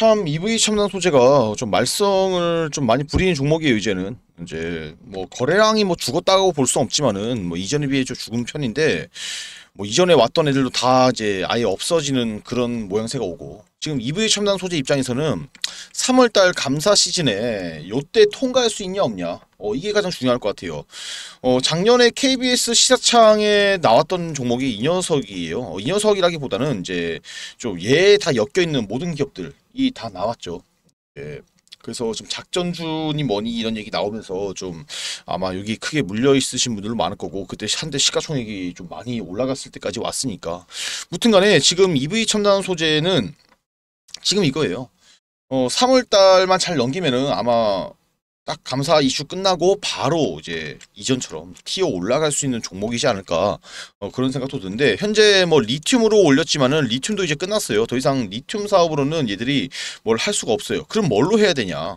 참 EV 첨단 소재가 좀 말썽을 좀 많이 부리는 종목이에요 이제는 이제 뭐 거래량이 뭐 죽었다고 볼수 없지만은 뭐 이전에 비해 좀 죽은 편인데 뭐 이전에 왔던 애들도 다 이제 아예 없어지는 그런 모양새가 오고 지금 EV 첨단 소재 입장에서는 3월달 감사 시즌에 요때 통과할 수 있냐 없냐 어 이게 가장 중요할 것 같아요 어 작년에 KBS 시사창에 나왔던 종목이 이 녀석이에요 어, 이 녀석이라기보다는 이제 좀 얘 다 엮여있는 모든 기업들 이다 나왔죠. 예. 그래서 좀작전주니 뭐니 이런 얘기 나오면서 좀 아마 여기 크게 물려 있으신 분들 도 많을 거고 그때 한대 시가총액이 좀 많이 올라갔을 때까지 왔으니까 무튼간에 지금 EV 첨단 소재는 지금 이거예요. 어 3월 달만 잘 넘기면은 아마 딱 감사 이슈 끝나고 바로 이제 이전처럼 티어 올라갈 수 있는 종목이지 않을까 어, 그런 생각도 드는데 현재 뭐 리튬으로 올렸지만은 리튬도 이제 끝났어요. 더 이상 리튬 사업으로는 얘들이 뭘 할 수가 없어요. 그럼 뭘로 해야 되냐?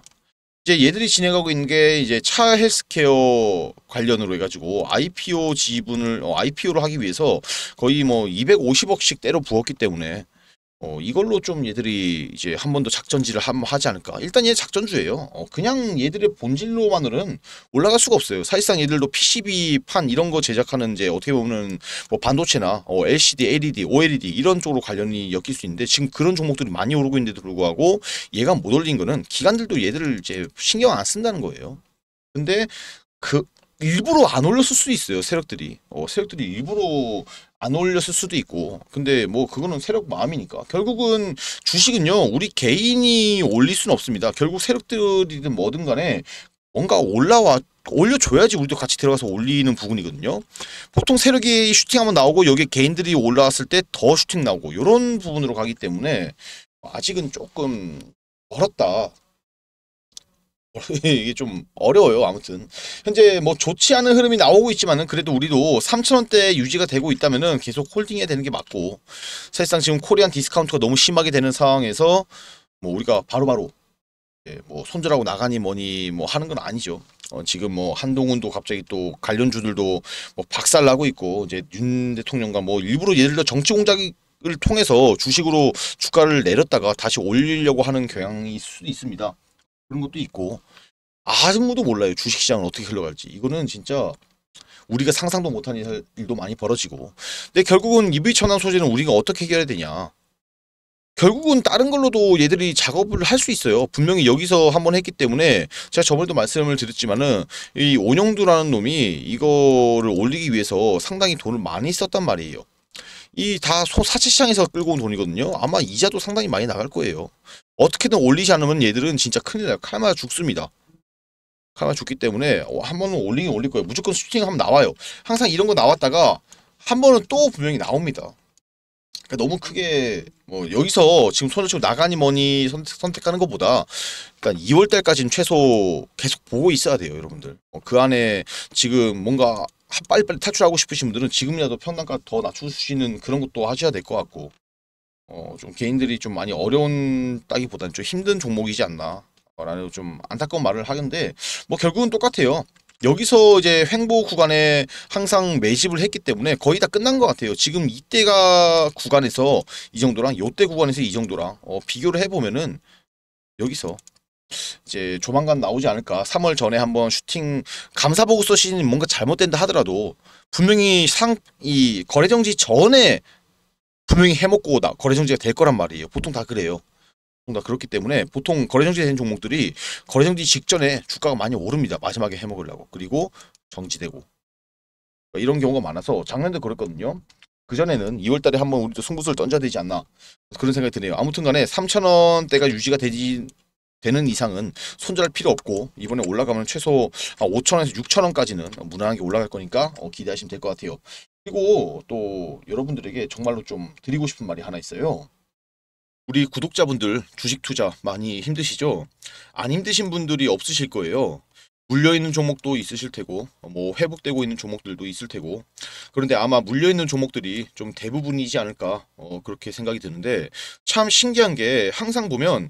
이제 얘들이 진행하고 있는 게 이제 차 헬스케어 관련으로 해가지고 IPO 지분을 어, i p o 로 하기 위해서 거의 뭐 250억씩 때려 부었기 때문에 어, 이걸로 좀 얘들이 이제 한 번 더 작전지를 하지 않을까. 일단 얘 작전주예요. 어, 그냥 얘들의 본질로만으로는 올라갈 수가 없어요. 사실상 얘들도 PCB판 이런 거 제작하는 이제 어떻게 보면 뭐 반도체나 어, LCD, LED, OLED 이런 쪽으로 관련이 엮일 수 있는데 지금 그런 종목들이 많이 오르고 있는데도 불구하고 얘가 못 올린 거는 기관들도 얘들을 이제 신경 안 쓴다는 거예요. 근데 그 일부러 안 올렸을 수도 있어요 세력들이 어, 세력들이 일부러 안 올렸을 수도 있고 근데 뭐 그거는 세력 마음이니까 결국은 주식은요 우리 개인이 올릴 수는 없습니다 결국 세력들이든 뭐든 간에 뭔가 올라와 올려줘야지 우리도 같이 들어가서 올리는 부분이거든요. 보통 세력이 슈팅 하면 나오고 여기에 개인들이 올라왔을 때 더 슈팅 나오고 이런 부분으로 가기 때문에 아직은 조금 멀었다. 이게 좀 어려워요 아무튼 현재 뭐 좋지 않은 흐름이 나오고 있지만은 그래도 우리도 3천원대 유지가 되고 있다면은 계속 홀딩해야 되는 게 맞고 사실상 지금 코리안 디스카운트가 너무 심하게 되는 상황에서 뭐 우리가 바로바로 예, 뭐 손절하고 나가니 뭐니 뭐 하는 건 아니죠. 어, 지금 뭐 한동훈도 갑자기 또 관련주들도 뭐 박살 나고 있고 이제 윤 대통령과 뭐 일부러 예를 들어 정치 공작이 을 통해서 주식으로 주가를 내렸다가 다시 올리려고 하는 경향이 있습니다. 그런 것도 있고 아무도 몰라요. 주식시장은 어떻게 흘러갈지. 이거는 진짜 우리가 상상도 못한 일도 많이 벌어지고 근데 결국은 EV 천안 소재는 우리가 어떻게 해결해야 되냐. 결국은 다른 걸로도 얘들이 작업을 할 수 있어요. 분명히 여기서 한번 했기 때문에 제가 저번에도 말씀을 드렸지만은 이 온영두라는 놈이 이거를 올리기 위해서 상당히 돈을 많이 썼단 말이에요. 이다 소사채 시장에서 끌고 온 돈이거든요. 아마 이자도 상당히 많이 나갈 거예요. 어떻게든 올리지 않으면 얘들은 진짜 큰일 나요. 칼마 죽습니다. 칼마 죽기 때문에 어, 한 번은 올리긴 올릴 거예요. 무조건 스팅하면 나와요. 항상 이런 거 나왔다가 한 번은 또 분명히 나옵니다. 그러니까 너무 크게 뭐 여기서 지금 손을 치고 나가니 뭐니 선택, 하는 것보다 일단 그러니까 2월 달까지는 최소 계속 보고 있어야 돼요, 여러분들. 어, 그 안에 지금 뭔가 빨리빨리 탈출하고 싶으신 분들은 지금이라도 평단가 더 낮추시는 그런 것도 하셔야 될 것 같고 어, 좀 개인들이 좀 많이 어려운 따기보다는 좀 힘든 종목이지 않나 라는 좀 안타까운 말을 하는데 뭐 결국은 똑같아요. 여기서 이제 횡보 구간에 항상 매집을 했기 때문에 거의 다 끝난 것 같아요. 지금 이때가 구간에서 이 정도랑 요때 구간에서 이 정도랑 어, 비교를 해보면은 여기서 이제 조만간 나오지 않을까. 3월 전에 한번 슈팅 감사 보고서 시즌이 뭔가 잘못된다 하더라도 분명히 상 이 거래 정지 전에 분명히 해먹고 나 거래 정지가 될 거란 말이에요. 보통 다 그래요. 보통 다 그렇기 때문에 보통 거래 정지된 종목들이 거래 정지 직전에 주가가 많이 오릅니다. 마지막에 해먹으려고 그리고 정지되고 이런 경우가 많아서 작년도 그랬거든요. 그 전에는 2월달에 한번 우리도 승부수를 던져야 되지 않나 그런 생각이 드네요. 아무튼간에 3천 원대가 유지가 되지 되는 이상은 손절할 필요 없고 이번에 올라가면 최소 5천원에서 6천원까지는 무난하게 올라갈 거니까 어, 기대하시면 될 것 같아요. 그리고 또 여러분들에게 정말로 좀 드리고 싶은 말이 하나 있어요. 우리 구독자분들 주식 투자 많이 힘드시죠? 안 힘드신 분들이 없으실 거예요. 물려있는 종목도 있으실 테고 뭐 회복되고 있는 종목들도 있을 테고 그런데 아마 물려있는 종목들이 좀 대부분이지 않을까 어, 그렇게 생각이 드는데 참 신기한 게 항상 보면